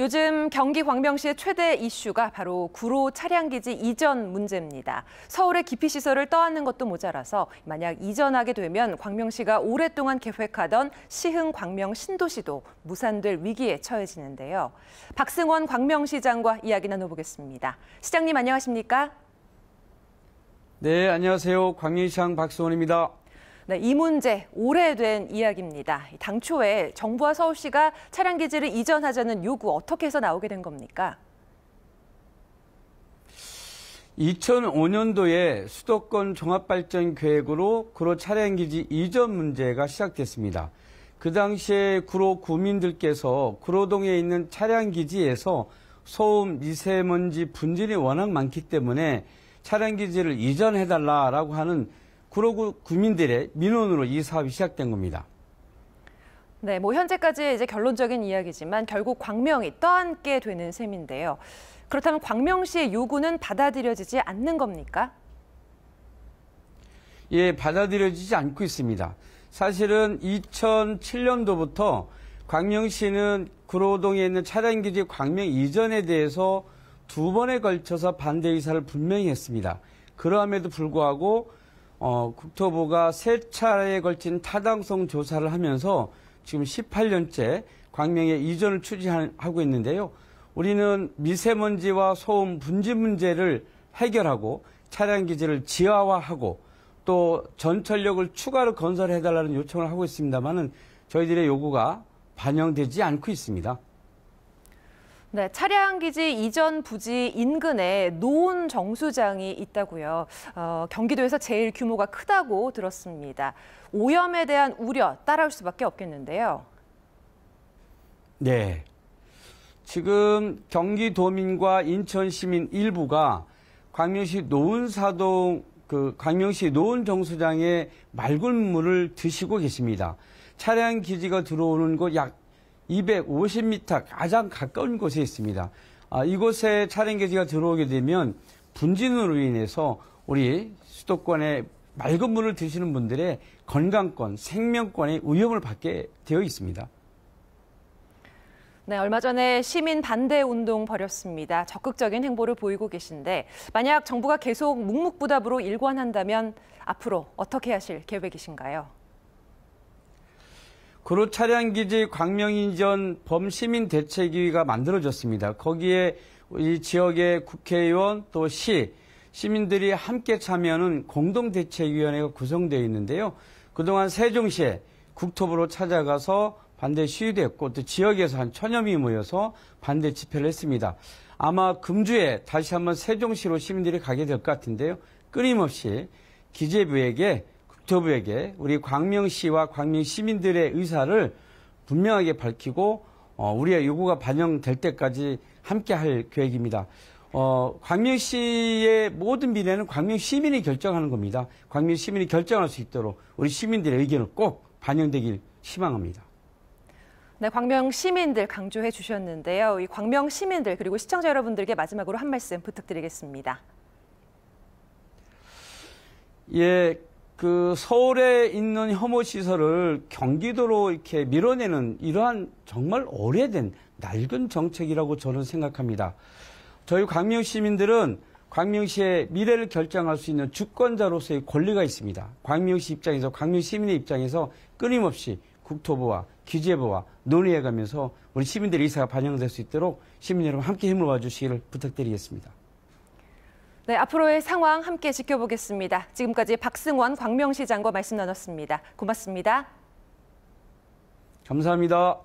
요즘 경기 광명시의 최대 이슈가 바로 구로 차량기지 이전 문제입니다. 서울의 기피시설을 떠안는 것도 모자라서 만약 이전하게 되면 광명시가 오랫동안 계획하던 시흥 광명 신도시도 무산될 위기에 처해지는데요. 박승원 광명시장과 이야기 나눠보겠습니다. 시장님 안녕하십니까? 네, 안녕하세요. 광명시장 박승원입니다. 네, 이 문제 오래된 이야기입니다. 당초에 정부와 서울시가 차량 기지를 이전하자는 요구 어떻게 해서 나오게 된 겁니까? 2005년도에 수도권 종합발전 계획으로 구로 차량 기지 이전 문제가 시작됐습니다. 그 당시에 구로 구민들께서 구로동에 있는 차량 기지에서 소음, 미세먼지 분진이 워낙 많기 때문에 차량 기지를 이전해달라라고 하는 구로구 구민들의 민원으로 이 사업이 시작된 겁니다. 네, 뭐 현재까지 이제 결론적인 이야기지만 결국 광명이 떠안게 되는 셈인데요. 그렇다면 광명시의 요구는 받아들여지지 않는 겁니까? 예, 받아들여지지 않고 있습니다. 사실은 2007년도부터 광명시는 구로동에 있는 차량 기지 광명 이전에 대해서 두 번에 걸쳐서 반대 의사를 분명히 했습니다. 그러함에도 불구하고 어, 국토부가 세 차례에 걸친 타당성 조사를 하면서 지금 18년째 광명의 이전을 추진하고 있는데요. 우리는 미세먼지와 소음 분지 문제를 해결하고 차량 기지를 지하화하고 또 전철역을 추가로 건설해달라는 요청을 하고 있습니다만은 저희들의 요구가 반영되지 않고 있습니다. 네, 차량 기지 이전 부지 인근에 노은 정수장이 있다고요. 어, 경기도에서 제일 규모가 크다고 들었습니다. 오염에 대한 우려 따라올 수밖에 없겠는데요. 네. 지금 경기도민과 인천 시민 일부가 광명시 노은사동 그 광명시 노은 정수장의 맑은 물을 드시고 계십니다. 차량 기지가 들어오는 곳약 250m 가장 가까운 곳에 있습니다. 아, 이곳에 차량 게지가 들어오게 되면 분진으로 인해서 우리 수도권의 맑은 물을 드시는 분들의 건강권, 생명권의 위험을 받게 되어 있습니다. 네, 얼마 전에 시민 반대 운동 벌였습니다. 적극적인 행보를 보이고 계신데 만약 정부가 계속 묵묵부답으로 일관한다면 앞으로 어떻게 하실 계획이신가요? 그로 차량 기지 광명인전 범시민 대책위가 만들어졌습니다. 거기에 이 지역의 국회의원 또 시, 시민들이 함께 참여하는 공동대책위원회가 구성되어 있는데요. 그동안 세종시에 국토부로 찾아가서 반대 시위도 했고 또 지역에서 한 천여 명이 모여서 반대 집회를 했습니다. 아마 금주에 다시 한번 세종시로 시민들이 가게 될 것 같은데요. 끊임없이 기재부에게 국토부에게 우리 광명시와 광명 시민들의 의사를 분명하게 밝히고 어, 우리의 요구가 반영될 때까지 함께 할 계획입니다. 어, 광명시의 모든 미래는 광명 시민이 결정하는 겁니다. 광명 시민이 결정할 수 있도록 우리 시민들의 의견을 꼭 반영되길 희망합니다. 네, 광명 시민들 강조해 주셨는데요. 이 광명 시민들 그리고 시청자 여러분들께 마지막으로 한 말씀 부탁드리겠습니다. 예, 그 서울에 있는 혐오 시설을 경기도로 이렇게 밀어내는 이러한 정말 오래된 낡은 정책이라고 저는 생각합니다. 저희 광명 시민들은 광명시의 미래를 결정할 수 있는 주권자로서의 권리가 있습니다. 광명시 입장에서 광명 시민의 입장에서 끊임없이 국토부와 기재부와 논의해 가면서 우리 시민들의 의사가 반영될 수 있도록 시민 여러분 함께 힘을 모아 주시기를 부탁드리겠습니다. 네, 앞으로의 상황 함께 지켜보겠습니다. 지금까지 박승원 광명시장과 말씀 나눴습니다. 고맙습니다. 감사합니다.